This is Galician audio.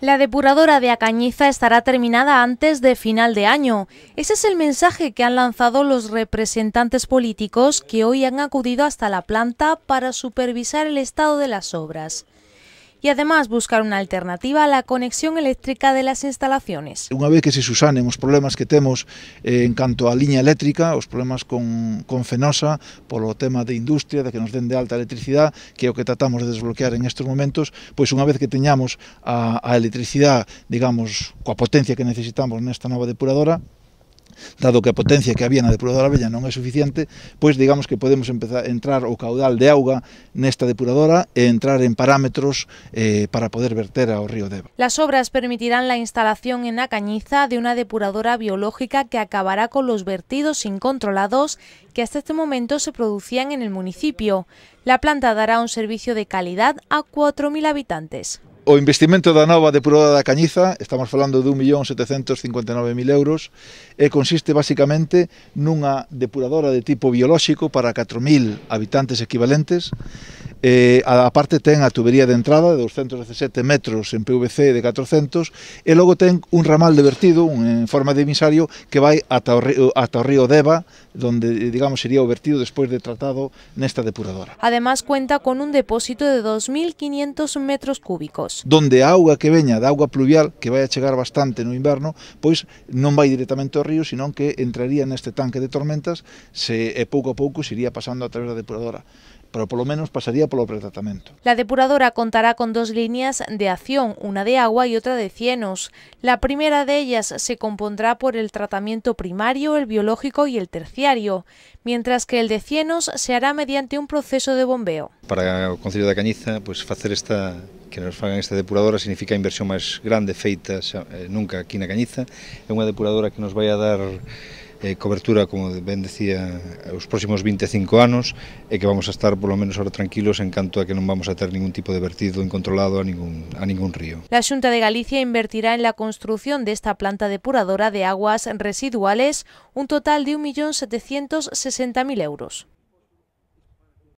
La depuradora de Acañiza estará terminada antes de final de año. Ese es el mensaje que han lanzado los representantes políticos que hoy han acudido hasta la planta para supervisar el estado de las obras. y además buscar una alternativa a la conexión eléctrica de las instalaciones. Unha vez que se susanen os problemas que temos eh, en canto á liña eléctrica, os problemas con, con Fenosa, polo tema de industria, de que nos den de alta electricidade, que é o que tratamos de desbloquear en estes momentos, pois unha vez que teñamos a, a electricidade, digamos, coa potencia que necesitamos nesta nova depuradora, dado que la potencia que había la depuradora bella no es suficiente, pues digamos que podemos empezar a entrar o caudal de auga esta depuradora e entrar en parámetros eh, para poder verter a río Deva. Las obras permitirán la instalación en la cañiza de una depuradora biológica que acabará con los vertidos incontrolados que hasta este momento se producían en el municipio. La planta dará un servicio de calidad a 4.000 habitantes. o investimento da nova depuradora da Cañiza, estamos falando de 1.759.000 euros, e consiste basicamente nunha depuradora de tipo biolóxico para 4.000 habitantes equivalentes, eh, a parte ten a tubería de entrada de 217 metros en PVC de 400 e logo ten un ramal de vertido un, en forma de emisario que vai ata o, río, ata o río Deva donde digamos sería o vertido despois de tratado nesta depuradora. Además cuenta con un depósito de 2500 metros cúbicos. Donde a auga que veña da auga pluvial que vai a chegar bastante no inverno, pois non vai directamente ao río, senón que entraría neste tanque de tormentas se e pouco a pouco se iría pasando a través da depuradora pero por lo menos pasaría por el pretratamiento. La depuradora contará con dos líneas de acción, una de agua y otra de cienos. La primera de ellas se compondrá por el tratamiento primario, el biológico y el terciario, mientras que el de cienos se hará mediante un proceso de bombeo. Para el Concilio de Cañiza, pues hacer esta que nos hagan esta depuradora significa inversión más grande feita eh, nunca aquí en Cañiza. es una depuradora que nos vaya a dar eh, cobertura, como ben decía, eh, os próximos 25 anos e que vamos a estar polo menos ahora tranquilos en canto a que non vamos a ter ningún tipo de vertido incontrolado a ningún, a ningún río. La Xunta de Galicia invertirá en la construcción de planta depuradora de aguas residuales un total de 1.760.000 euros.